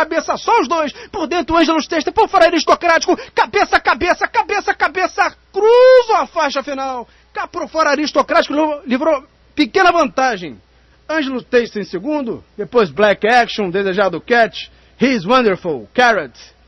cabeça, só os dois. Por dentro, Ângelo Testa, por fora, aristocrático. Cabeça, cabeça, cabeça, cabeça. Cruza a faixa final. Cá por fora, aristocrático, livrou pequena vantagem. Ângelo Testa em segundo, depois Black Action, Desejado Catch He's Wonderful, Carrot,